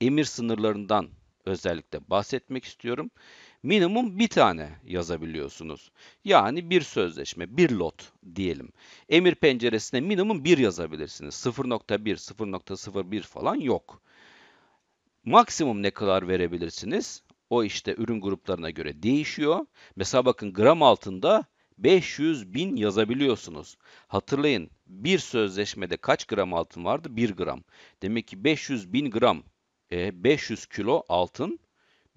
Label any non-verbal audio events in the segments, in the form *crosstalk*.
Emir sınırlarından özellikle bahsetmek istiyorum. Minimum bir tane yazabiliyorsunuz. Yani bir sözleşme, bir lot diyelim. Emir penceresine minimum bir yazabilirsiniz. 0.1, 0.01 falan yok. Maksimum ne kadar verebilirsiniz? O işte ürün gruplarına göre değişiyor. Mesela bakın gram altında 500 bin yazabiliyorsunuz. Hatırlayın bir sözleşmede kaç gram altın vardı? 1 gram. Demek ki 500 bin gram, e, 500 kilo altın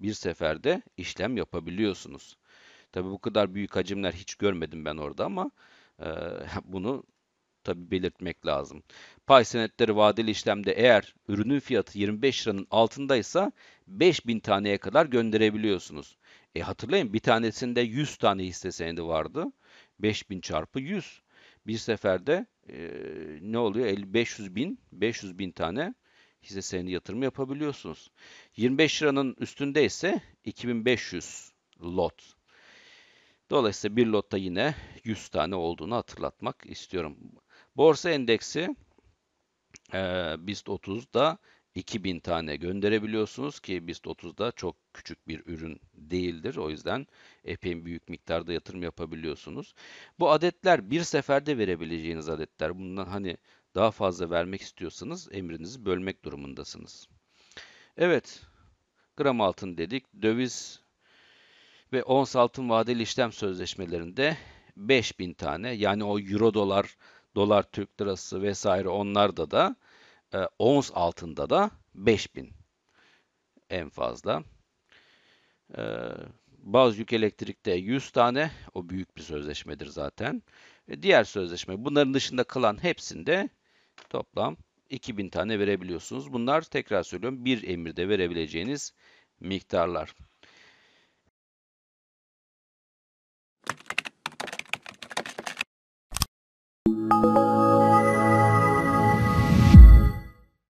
bir seferde işlem yapabiliyorsunuz. Tabi bu kadar büyük hacimler hiç görmedim ben orada ama e, *laughs* bunu tabi belirtmek lazım. Pay senetleri vadeli işlemde eğer ürünün fiyatı 25 liranın altındaysa 5000 taneye kadar gönderebiliyorsunuz. E hatırlayın bir tanesinde 100 tane hisse senedi vardı. 5000 çarpı 100. Bir seferde e, ne oluyor? 500 bin, 500 bin tane hisse senedi yatırımı yapabiliyorsunuz. 25 liranın üstünde ise 2500 lot. Dolayısıyla bir lotta yine 100 tane olduğunu hatırlatmak istiyorum. Borsa endeksi e, BIST 30'da 2000 tane gönderebiliyorsunuz ki BIST 30'da çok küçük bir ürün değildir. O yüzden epey büyük miktarda yatırım yapabiliyorsunuz. Bu adetler bir seferde verebileceğiniz adetler. Bundan hani daha fazla vermek istiyorsanız emrinizi bölmek durumundasınız. Evet, gram altın dedik. Döviz ve ons altın vadeli işlem sözleşmelerinde 5000 tane yani o euro dolar, dolar Türk lirası vesaire onlarda da e, ons altında da 5000 en fazla. E, ee, baz yük elektrikte 100 tane. O büyük bir sözleşmedir zaten. E, diğer sözleşme bunların dışında kalan hepsinde toplam 2000 tane verebiliyorsunuz. Bunlar tekrar söylüyorum bir emirde verebileceğiniz miktarlar.